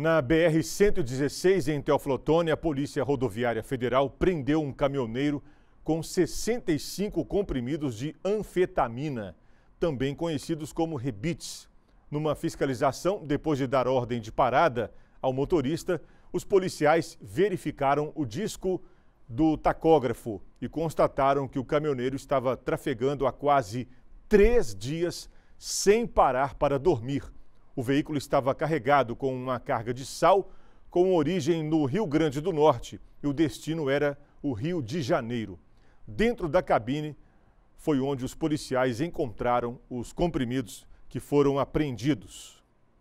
Na BR-116, em Teoflotone, a Polícia Rodoviária Federal prendeu um caminhoneiro com 65 comprimidos de anfetamina, também conhecidos como rebites. Numa fiscalização, depois de dar ordem de parada ao motorista, os policiais verificaram o disco do tacógrafo e constataram que o caminhoneiro estava trafegando há quase três dias sem parar para dormir o veículo estava carregado com uma carga de sal com origem no Rio Grande do Norte e o destino era o Rio de Janeiro. Dentro da cabine foi onde os policiais encontraram os comprimidos que foram apreendidos.